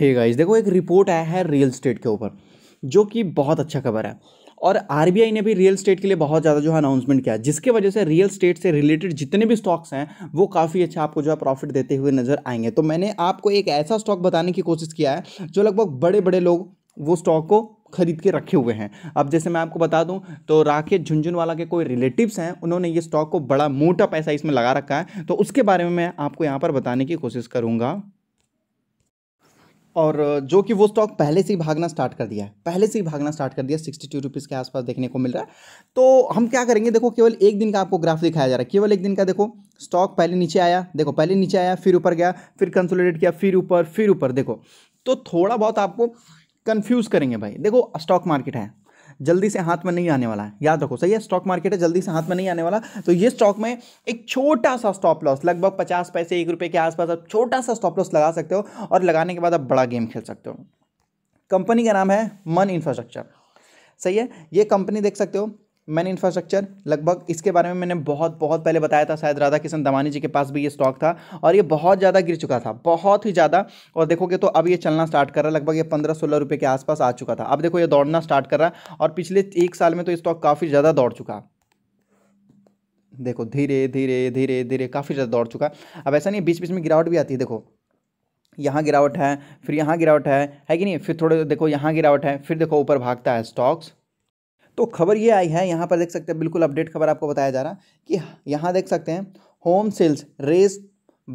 hey guys देखो एक report आया है रियल स्टेट के ऊपर जो कि बहुत अच्छा खबर है और आर ने भी रियल स्टेट के लिए बहुत ज़्यादा जो है अनाउंसमेंट किया जिसके वजह से रियल स्टेट से रिलेटेड जितने भी स्टॉक्स हैं वो काफ़ी अच्छा आपको जो है प्रॉफिट देते हुए नज़र आएंगे तो मैंने आपको एक ऐसा स्टॉक बताने की कोशिश किया है जो लगभग बड़े बड़े लोग वो स्टॉक को खरीद के रखे हुए हैं अब जैसे मैं आपको बता दूं तो राकेश झुंझुनवाला के कोई रिलेटिव्स हैं उन्होंने ये स्टॉक को बड़ा मोटा पैसा इसमें लगा रखा है तो उसके बारे में मैं आपको यहाँ पर बताने की कोशिश करूँगा और जो कि वो स्टॉक पहले से ही भागना स्टार्ट कर दिया है पहले से ही भागना स्टार्ट कर दिया सिक्सटी टू रुपीज़ के आसपास देखने को मिल रहा है तो हम क्या करेंगे देखो केवल एक दिन का आपको ग्राफ दिखाया जा रहा है केवल एक दिन का देखो स्टॉक पहले नीचे आया देखो पहले नीचे आया फिर ऊपर गया फिर कंसोलिडेट किया फिर ऊपर फिर ऊपर देखो तो थोड़ा बहुत आपको कन्फ्यूज़ करेंगे भाई देखो स्टॉक मार्केट है जल्दी से हाथ में नहीं आने वाला है याद रखो सही है स्टॉक मार्केट है जल्दी से हाथ में नहीं आने वाला तो ये स्टॉक में एक छोटा सा स्टॉप लॉस लगभग पचास पैसे एक रुपए के आसपास आप छोटा सा स्टॉप लॉस लगा सकते हो और लगाने के बाद आप बड़ा गेम खेल सकते हो कंपनी का नाम है मन इंफ्रास्ट्रक्चर सही है ये कंपनी देख सकते हो मैन इंफ्रास्ट्रक्चर लगभग इसके बारे में मैंने बहुत बहुत पहले बताया था शायद राधा किशन दमानी जी के पास भी ये स्टॉक था और ये बहुत ज़्यादा गिर चुका था बहुत ही ज़्यादा और देखोगे तो अब ये चलना स्टार्ट कर रहा है लगभग ये पंद्रह सोलह रुपये के आसपास आ चुका था अब देखो ये दौड़ना स्टार्ट कर रहा है और पिछले एक साल में तो स्टॉक काफ़ी ज़्यादा दौड़ चुका देखो धीरे धीरे धीरे धीरे काफ़ी ज़्यादा दौड़ चुका अब ऐसा नहीं बीच बीच में गिरावट भी आती है देखो यहाँ गिरावट है फिर यहाँ गिरावट है है कि नहीं फिर थोड़े देखो यहाँ गिरावट है फिर देखो ऊपर भागता है स्टॉक्स तो खबर ये आई है यहाँ पर देख सकते हैं बिल्कुल अपडेट खबर आपको बताया जा रहा कि यहाँ देख सकते हैं home sales rise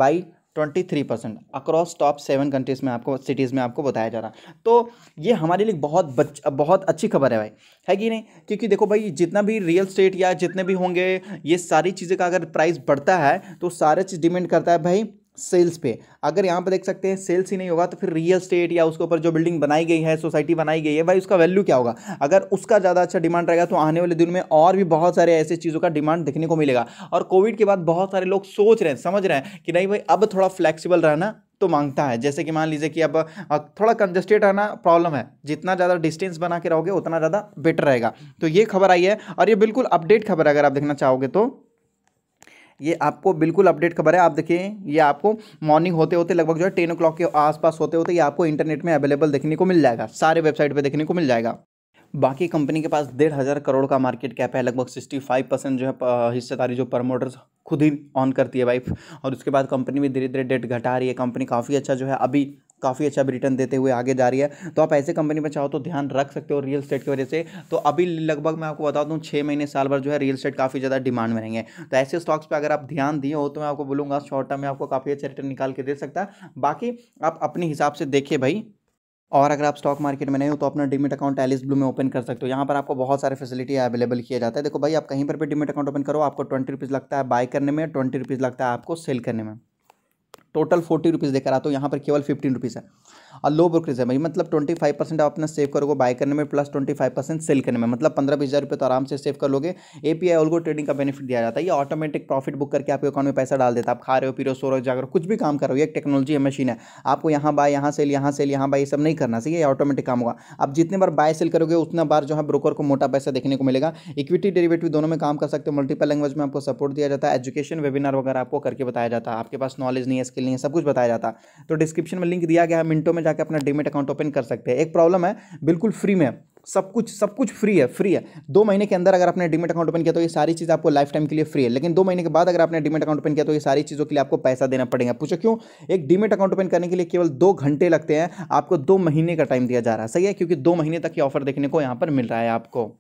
by twenty three percent across top seven countries में आपको सिटीज़ में आपको बताया जा रहा तो ये हमारे लिए बहुत बच बहुत अच्छी खबर है भाई है कि नहीं क्योंकि देखो भाई जितना भी रियल स्टेट या जितने भी होंगे ये सारी चीज़ें का अगर प्राइस बढ़ता है तो सारे चीज़ डिमेंड करता है भाई सेल्स पे अगर यहाँ पर देख सकते हैं सेल्स ही नहीं होगा तो फिर रियल स्टेट या उसके ऊपर जो बिल्डिंग बनाई गई है सोसाइटी बनाई गई है भाई उसका वैल्यू क्या होगा अगर उसका ज़्यादा अच्छा डिमांड रहेगा तो आने वाले दिन में और भी बहुत सारे ऐसे चीज़ों का डिमांड देखने को मिलेगा और कोविड के बाद बहुत सारे लोग सोच रहे हैं समझ रहे हैं कि नहीं भाई अब थोड़ा फ्लैक्सीबल रहना तो मांगता है जैसे कि मान लीजिए कि अब थोड़ा कंजस्टेड आना प्रॉब्लम है जितना ज़्यादा डिस्टेंस बना के रहोगे उतना ज़्यादा बेटर रहेगा तो ये खबर आई है और ये बिल्कुल अपडेट खबर है अगर आप देखना चाहोगे तो ये आपको बिल्कुल अपडेट खबर है आप देखिए ये आपको मॉर्निंग होते होते लगभग जो है टेन ओ के आसपास होते होते ये आपको इंटरनेट में अवेलेबल देखने को मिल जाएगा सारे वेबसाइट पर देखने को मिल जाएगा बाकी कंपनी के पास डेढ़ हज़ार करोड़ का मार्केट कैप है लगभग सिक्सटी फाइव परसेंट जो है हिस्सेदारी जो प्रमोटर्स खुद ही ऑन करती है वाइफ और उसके बाद कंपनी भी धीरे धीरे डेट घटा रही है कंपनी काफ़ी अच्छा जो है अभी काफ़ी अच्छा रिटर्न देते हुए आगे जा रही है तो आप ऐसे कंपनी में चाहो तो ध्यान रख सकते हो रियल स्टेट की वजह से तो अभी लगभग मैं आपको बता दूँ छः महीने साल भर जो है रियल स्टेट काफ़ी ज़्यादा डिमांड में रहेंगे तो ऐसे स्टॉक्स पर अगर आप ध्यान दिए हो तो मैं आपको बोलूँगा शॉर्ट टर्म में आपको काफ़ी अच्छा रिटर्न निकाल के दे सकता बाकी आप अपने हिसाब से देखिए भाई और अगर आप स्टॉक मार्केट में नहीं हो तो अपना डिमिट अकाउंट एलिस ब्लू में ओपन कर सकते हो यहाँ पर आपको बहुत सारे फैसिलिटी अवेलेबल किया जाता है देखो भाई आप कहीं पर भी डिमिट अकाउंट ओपन करो आपको ट्वेंटी रुपीज़ लगता है बाय करने में ट्वेंटी रुपीज़ लगता है आपको सेल करने में टोटल फोर्टी रुपीज़ देकर आता हूँ यहाँ पर केवल फिफ्टीन रुपीज़ है और लो ब्रोकरेज है भाई मतलब ट्वेंटी फाइव परसेंट आप अपना सेव करोगे बाय करने में plus twenty five percent sell करने में मतलब पंद्रह बीस हज़ार रुपये तो आराम से सेव कर लोगे A P I algo trading का बेनिफिट दिया जाता है ये ऑटोमेटिक प्रॉफिट बुक करके आपके अकाउंट में पैसा डाल देता है आप खा रहे हो पी रहे हो सो रहे हो हो कुछ भी काम कर रहे हो एक टेक्नोलॉजी है मशीन है आपको यहाँ बाय यहाँ सेल यहाँ सेल यहाँ बाय ये सब नहीं करना चाहिए ये ऑटोमेटिक काम होगा आप जितने बार बाय सेल करोगे उतना बार जो है ब्रोकर को मोटा पैसा देखने को मिलेगा इक्विटी डेरिवेटिव दोनों में काम कर सकते हो मल्टीपल लैंग्वेज में आपको सपोर्ट दिया जाता है एजुकेशन वेबिनार वगैरह आपको करके बताया जाता है आपके पास नॉलेज नहीं है स्किल नहीं है सब कुछ बताया जाता है तो डिस्क्रिप्शन में लिंक दिया गया है मिनटों में जाकर के अपना डीमेट अकाउंट ओपन कर सकते हैं एक प्रॉब्लम है बिल्कुल फ्री में सब कुछ सब कुछ फ्री है फ्री है दो महीने के अंदर अगर आपने डीमेट अकाउंट ओपन किया तो ये सारी चीज़ आपको लाइफ टाइम के लिए फ्री है लेकिन दो महीने के बाद अगर आपने डीमेट अकाउंट ओपन किया तो ये सारी चीज़ों के लिए आपको पैसा देना पड़ेगा पूछो क्यों एक डीमेट अकाउंट ओपन करने के लिए केवल दो घंटे लगते हैं आपको दो महीने का टाइम दिया जा रहा है सही है क्योंकि दो महीने तक ये ऑफर देखने को यहाँ पर मिल रहा है आपको